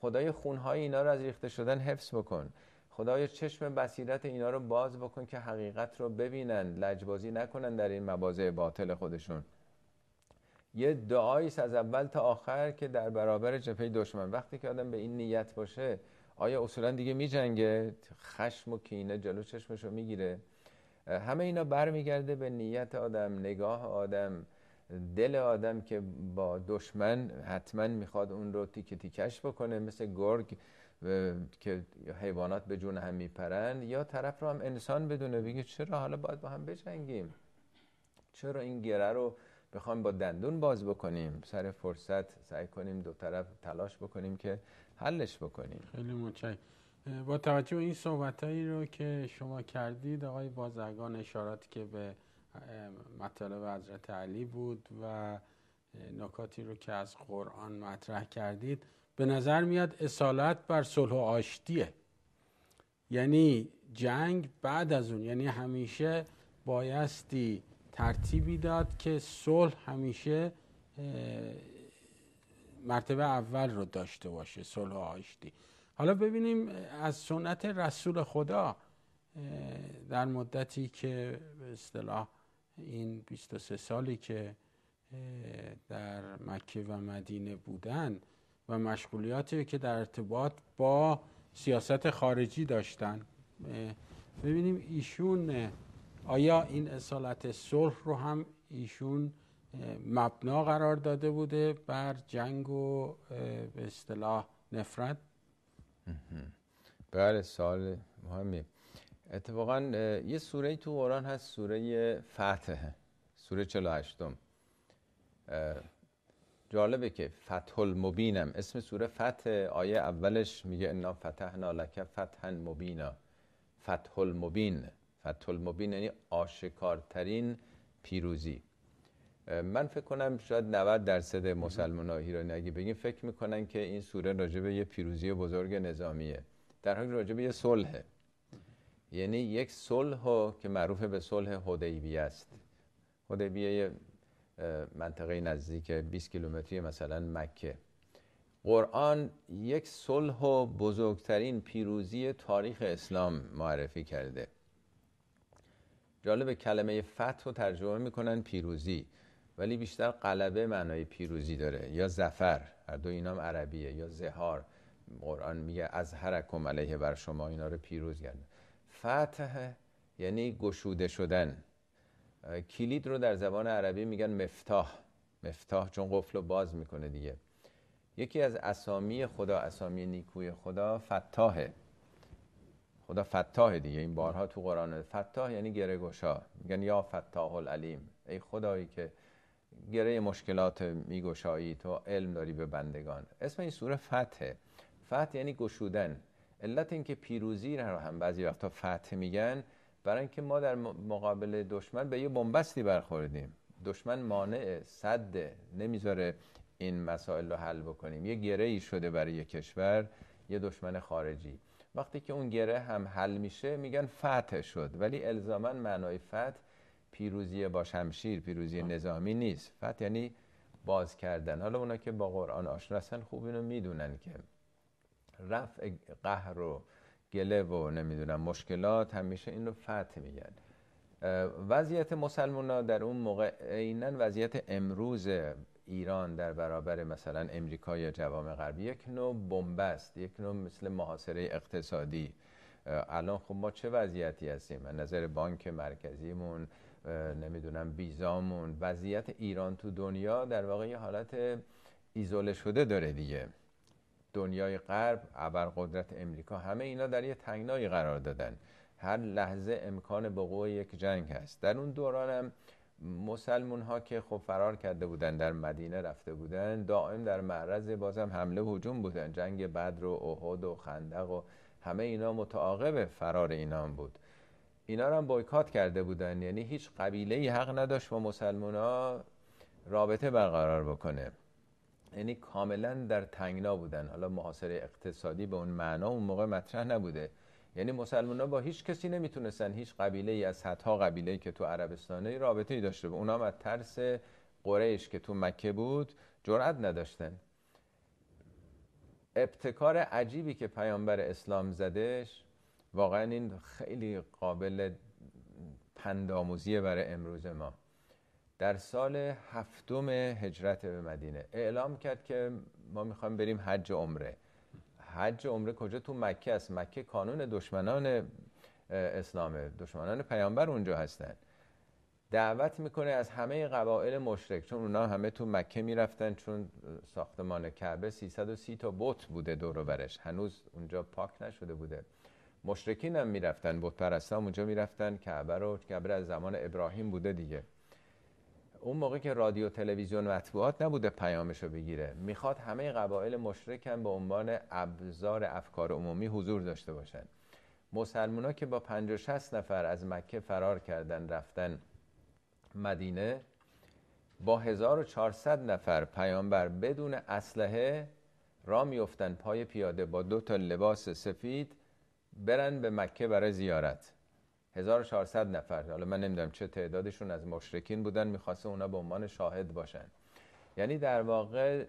خدای خونهای اینا رو از ریخته شدن حفظ بکن خدای چشم بصیرت اینا رو باز بکن که حقیقت رو ببینن لجبازی نکنن در این مبازه باطل خودشون یه دعایی از اول تا آخر که در برابر جبهه دشمن وقتی که آدم به این نیت باشه آیا اصولا دیگه میجنگه خشم و کینه جلو چشمش رو میگیره همه اینا برمیگرده به نیت آدم نگاه آدم دل آدم که با دشمن حتما میخواد اون رو تیکه تیکش بکنه مثل گرگ که حیوانات به جون هم میپرند یا طرف رو هم انسان بدونه بگه چرا حالا باید با هم بجنگیم چرا این گره رو بخوایم با دندون باز بکنیم سر فرصت سعی کنیم دو طرف تلاش بکنیم که حلش بکنیم خیلی متشکرم با توجه به این صحبتهایی رو که شما کردید آقای بازرگان اشاراتی که به مطالب حضرت علی بود و نکاتی رو که از قرآن مطرح کردید به نظر میاد اصالت بر صلح و آشتیه یعنی جنگ بعد از اون یعنی همیشه بایستی ترتیبی داد که صلح همیشه مرتبه اول رو داشته باشه صلح و آشتی حالا ببینیم از سنت رسول خدا در مدتی که به اصطلاح این 23 سالی که در مکه و مدینه بودن و مشغولیاتی که در ارتباط با سیاست خارجی داشتن ببینیم ایشون آیا این اصالت صلح رو هم ایشون مبنا قرار داده بوده بر جنگ و به اصطلاح نفرت بله سال مهمیه اتفاقا یه سوره تو قرآن هست سوره فتحه سوره 48 جالبه که فتح المبینم اسم سوره فتح آیه اولش میگه انا فتحنا لک فتحا مبینا فتح المبین فتح المبین یعنی آشکارترین پیروزی من فکر کنم شاید 90 درصد مسلمان ها ایرانی اگه بگیم فکر میکنن که این سوره راجبه یه پیروزی بزرگ نظامیه در حال راجبه یه صلحه یعنی یک صلح که معروف به صلح حدیبیه است حدیبیه منطقه نزدیک 20 کیلومتری مثلا مکه قرآن یک صلح و بزرگترین پیروزی تاریخ اسلام معرفی کرده جالب کلمه فتح ترجمه میکنن پیروزی ولی بیشتر قلبه معنای پیروزی داره یا زفر هر دو اینام عربیه یا زهار قرآن میگه از هرکم علیه بر شما اینا رو پیروز کرده فتح یعنی گشوده شدن کلید رو در زبان عربی میگن مفتاح مفتاح چون قفل رو باز میکنه دیگه یکی از اسامی خدا اسامی نیکوی خدا فتاحه خدا فتاح دیگه این بارها تو قرآن فتاح یعنی گره گشا میگن یا فتاح العلیم ای خدایی که گره مشکلات میگشایی تو علم داری به بندگان اسم این سوره فتحه فتح یعنی گشودن علت اینکه پیروزی رو هم بعضی وقتا فتح میگن برای اینکه ما در مقابل دشمن به یه بنبستی برخوردیم دشمن مانع صد نمیذاره این مسائل رو حل بکنیم یه گره ای شده برای یه کشور یه دشمن خارجی وقتی که اون گره هم حل میشه میگن فتح شد ولی الزاما معنای فتح پیروزی با شمشیر پیروزی نظامی نیست فتح یعنی باز کردن حالا اونا که با قرآن آشنا هستن خوب اینو میدونن که رفع قهر و گله و نمیدونم مشکلات همیشه این رو فتح میگن وضعیت مسلمان در اون موقع اینن وضعیت امروز ایران در برابر مثلا امریکا یا جوام غربی یک نوع بنبست یک نوع مثل محاصره اقتصادی الان خب ما چه وضعیتی هستیم از نظر بانک مرکزیمون نمیدونم ویزامون وضعیت ایران تو دنیا در واقع یه حالت ایزوله شده داره دیگه دنیای غرب ابرقدرت امریکا همه اینا در یه تنگنایی قرار دادن هر لحظه امکان بقوع یک جنگ هست در اون دوران هم مسلمون ها که خب فرار کرده بودن در مدینه رفته بودن دائم در معرض بازم حمله و هجوم بودن جنگ بدر و احد و خندق و همه اینا متعاقب فرار اینا هم بود اینا هم بایکات کرده بودن یعنی هیچ قبیله ای حق نداشت با مسلمان ها رابطه برقرار بکنه یعنی کاملا در تنگنا بودن حالا محاصره اقتصادی به اون معنا اون موقع مطرح نبوده یعنی مسلمان ها با هیچ کسی نمیتونستن هیچ قبیله ای از صدها قبیله که تو عربستانه رابطه ای داشته اونا اونام از ترس قریش که تو مکه بود جرأت نداشتن ابتکار عجیبی که پیامبر اسلام زدش واقعا این خیلی قابل پنداموزیه برای امروز ما در سال هفتم هجرت به مدینه اعلام کرد که ما میخوایم بریم حج عمره حج عمره کجا تو مکه است مکه کانون دشمنان اسلام، دشمنان پیامبر اونجا هستند دعوت میکنه از همه قبایل مشرک چون اونا همه تو مکه میرفتن چون ساختمان کعبه 330 تا بت بوده دور برش هنوز اونجا پاک نشده بوده مشرکین هم میرفتن بت پرستان اونجا میرفتن کعبه رو کعبه از زمان ابراهیم بوده دیگه اون موقع که رادیو تلویزیون مطبوعات نبوده پیامش رو بگیره میخواد همه قبایل مشرک هم به عنوان ابزار افکار عمومی حضور داشته باشن مسلمونا که با 50 60 نفر از مکه فرار کردن رفتن مدینه با 1400 نفر پیامبر بدون اسلحه را میفتن پای پیاده با دو تا لباس سفید برن به مکه برای زیارت 1400 نفر حالا من نمیدونم چه تعدادشون از مشرکین بودن میخواسته اونا به عنوان شاهد باشن یعنی در واقع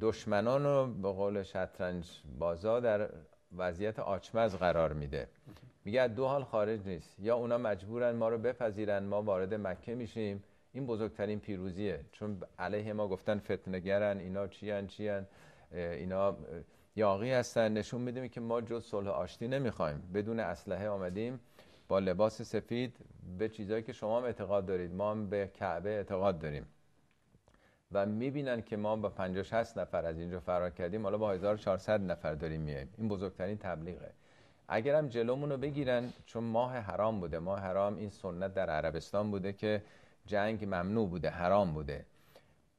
دشمنان رو به قول شطرنج بازا در وضعیت آچمز قرار میده میگه دو حال خارج نیست یا اونا مجبورن ما رو بپذیرن ما وارد مکه میشیم این بزرگترین پیروزیه چون علیه ما گفتن فتنگرن اینا چیان چیان اینا یاقی هستن نشون میده که ما جز صلح آشتی نمیخوایم بدون اسلحه آمدیم لباس سفید به چیزایی که شما هم اعتقاد دارید ما هم به کعبه اعتقاد داریم و میبینن که ما با 50 60 نفر از اینجا فرار کردیم حالا با 1400 نفر داریم میایم این بزرگترین تبلیغه اگرم هم جلومون رو بگیرن چون ماه حرام بوده ماه حرام این سنت در عربستان بوده که جنگ ممنوع بوده حرام بوده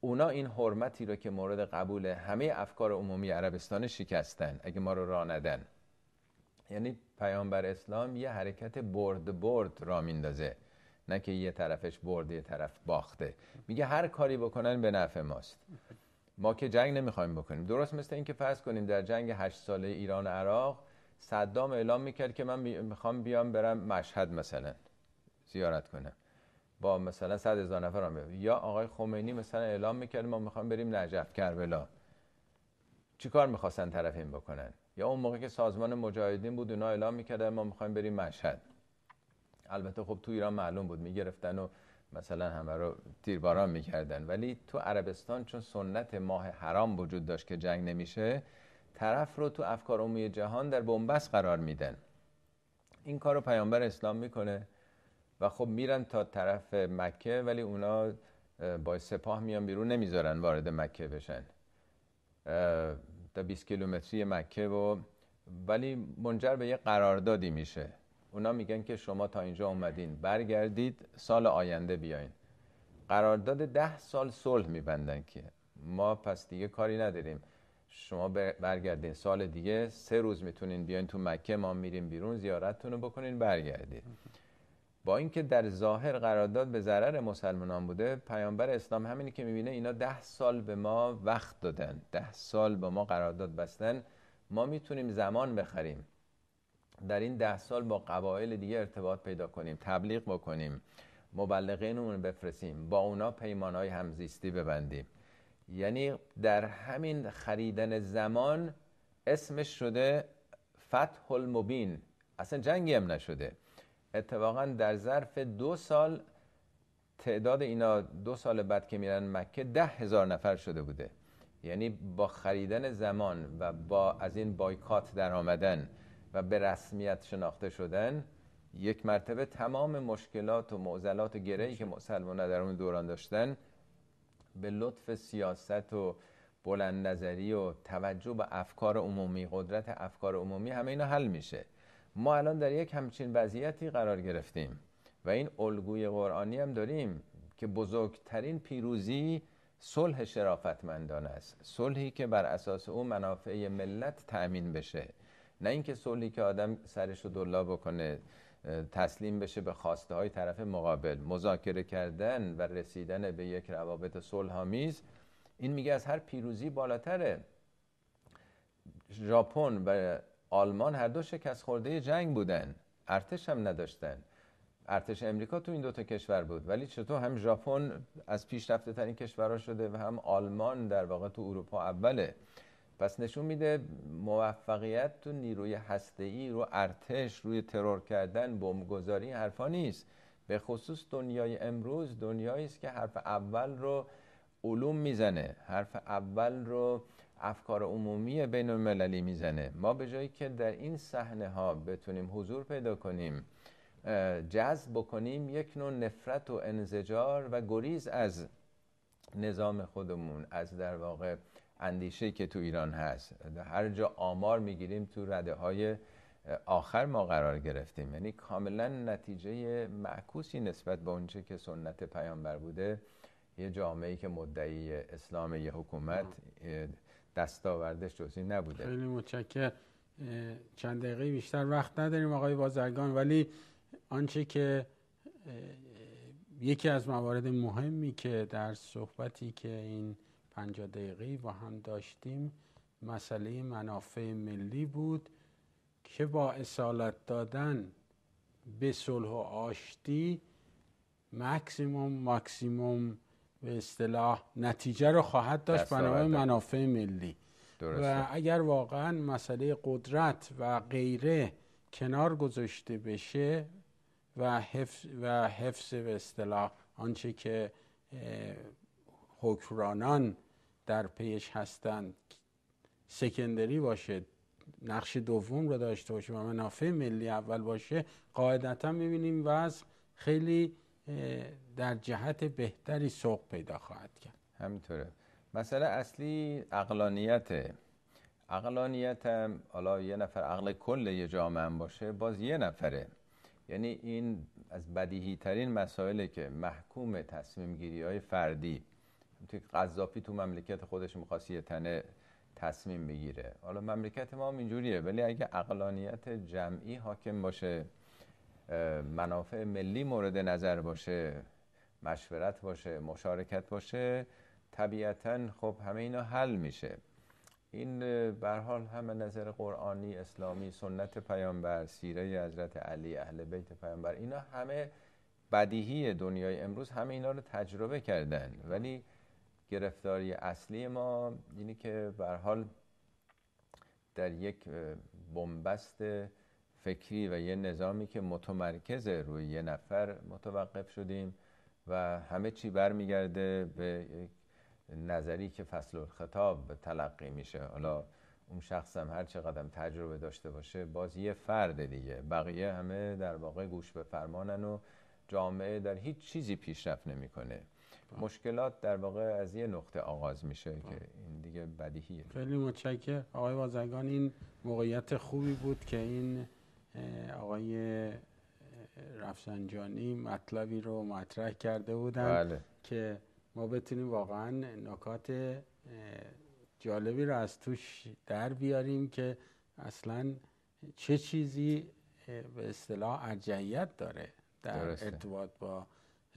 اونا این حرمتی رو که مورد قبول همه افکار عمومی عربستان شکستن اگه ما رو راه یعنی پیامبر اسلام یه حرکت برد برد را میندازه نه که یه طرفش برده یه طرف باخته میگه هر کاری بکنن به نفع ماست ما که جنگ نمیخوایم بکنیم درست مثل اینکه فرض کنیم در جنگ هشت ساله ایران و عراق صدام اعلام میکرد که من میخوام بیام برم مشهد مثلا زیارت کنم با مثلا صد هزار نفر هم یا آقای خمینی مثلا اعلام میکرد ما میخوام بریم نجف کربلا چیکار میخواستن طرفین بکنن یا اون موقع که سازمان مجاهدین بود اونا اعلام میکرده ما میخوایم بریم مشهد البته خب تو ایران معلوم بود میگرفتن و مثلا همه رو تیرباران میکردن ولی تو عربستان چون سنت ماه حرام وجود داشت که جنگ نمیشه طرف رو تو افکار عمومی جهان در بنبست قرار میدن این کار رو پیامبر اسلام میکنه و خب میرن تا طرف مکه ولی اونا با سپاه میان بیرون نمیذارن وارد مکه بشن تا 20 کیلومتری مکه و ولی منجر به یه قراردادی میشه اونا میگن که شما تا اینجا اومدین برگردید سال آینده بیاین قرارداد ده سال صلح میبندن که ما پس دیگه کاری نداریم شما برگردین سال دیگه سه روز میتونین بیاین تو مکه ما میریم بیرون زیارتتون رو بکنین برگردید با اینکه در ظاهر قرارداد به ضرر مسلمانان بوده پیامبر اسلام همینی که میبینه اینا ده سال به ما وقت دادن ده سال به ما قرارداد بستن ما میتونیم زمان بخریم در این ده سال با قبایل دیگه ارتباط پیدا کنیم تبلیغ بکنیم رو بفرستیم با اونا پیمانهای همزیستی ببندیم یعنی در همین خریدن زمان اسمش شده فتح المبین اصلا جنگی هم نشده اتفاقا در ظرف دو سال تعداد اینا دو سال بعد که میرن مکه ده هزار نفر شده بوده یعنی با خریدن زمان و با از این بایکات در آمدن و به رسمیت شناخته شدن یک مرتبه تمام مشکلات و معضلات و گرهی که مسلمان در اون دوران داشتن به لطف سیاست و بلند نظری و توجه به افکار عمومی قدرت افکار عمومی همه اینا حل میشه ما الان در یک همچین وضعیتی قرار گرفتیم و این الگوی قرآنی هم داریم که بزرگترین پیروزی صلح شرافتمندان است صلحی که بر اساس او منافع ملت تأمین بشه نه اینکه صلحی که آدم سرش رو دلا بکنه تسلیم بشه به خواسته های طرف مقابل مذاکره کردن و رسیدن به یک روابط صلحآمیز این میگه از هر پیروزی بالاتره ژاپن و آلمان هر دو شکست خورده جنگ بودن ارتش هم نداشتن ارتش امریکا تو این دوتا کشور بود ولی چطور هم ژاپن از پیشرفته ترین کشورها شده و هم آلمان در واقع تو اروپا اوله پس نشون میده موفقیت تو نیروی هسته ای رو ارتش روی ترور کردن بمبگذاری حرفا نیست به خصوص دنیای امروز دنیایی است که حرف اول رو علوم میزنه حرف اول رو افکار عمومی بین المللی میزنه ما به جایی که در این صحنه ها بتونیم حضور پیدا کنیم جذب بکنیم یک نوع نفرت و انزجار و گریز از نظام خودمون از در واقع اندیشه که تو ایران هست هر جا آمار میگیریم تو رده های آخر ما قرار گرفتیم یعنی کاملا نتیجه معکوسی نسبت به اونچه که سنت پیامبر بوده یه جامعه که مدعی اسلام یه حکومت دستاورده این نبوده خیلی متشکر چند دقیقه بیشتر وقت نداریم آقای بازرگان ولی آنچه که یکی از موارد مهمی که در صحبتی که این پنجاه دقیقه با هم داشتیم مسئله منافع ملی بود که با اصالت دادن به صلح و آشتی مکسیموم مکسیموم به اصطلاح نتیجه رو خواهد داشت بنابراین منافع ملی درسته. و اگر واقعا مسئله قدرت و غیره کنار گذاشته بشه و حفظ و حفظ به اصطلاح آنچه که حکرانان در پیش هستند سکندری باشه نقش دوم رو داشته باشه و منافع ملی اول باشه قاعدتا میبینیم واسه خیلی در جهت بهتری سوق پیدا خواهد کرد همینطوره مسئله اصلی اقلانیت اقلانیت هم حالا یه نفر عقل کل یه جامعه باشه باز یه نفره یعنی این از بدیهی ترین مسائله که محکوم تصمیم گیری های فردی توی قذافی تو مملکت خودش میخواست یه تنه تصمیم بگیره حالا مملکت ما هم اینجوریه ولی اگه اقلانیت جمعی حاکم باشه منافع ملی مورد نظر باشه مشورت باشه مشارکت باشه طبیعتا خب همه اینا حل میشه این بر حال همه نظر قرآنی اسلامی سنت پیامبر سیره حضرت علی اهل بیت پیامبر اینا همه بدیهی دنیای امروز همه اینا رو تجربه کردن ولی گرفتاری اصلی ما اینی که بر حال در یک بنبست فکری و یه نظامی که متمرکز روی یه نفر متوقف شدیم و همه چی برمیگرده به نظری که فصل الخطاب تلقی میشه حالا اون شخص هم هر چقدر تجربه داشته باشه باز یه فرد دیگه بقیه همه در واقع گوش به فرمانن و جامعه در هیچ چیزی پیشرفت نمیکنه مشکلات در واقع از یه نقطه آغاز میشه که این دیگه بدیهیه خیلی متشکر آقای بازرگان این موقعیت خوبی بود که این آقای رفسنجانی مطلبی رو مطرح کرده بودن بله. که ما بتونیم واقعا نکات جالبی رو از توش در بیاریم که اصلا چه چیزی به اصطلاح ارجعیت داره در درسته. ارتباط با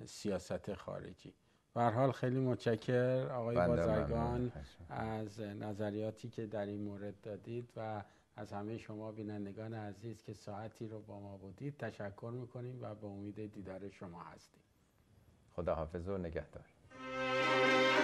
سیاست خارجی بر حال خیلی متشکر آقای بازرگان از نظریاتی که در این مورد دادید و از همه شما بینندگان عزیز که ساعتی رو با ما بودید تشکر میکنیم و به امید دیدار شما هستیم خداحافظ و نگهدار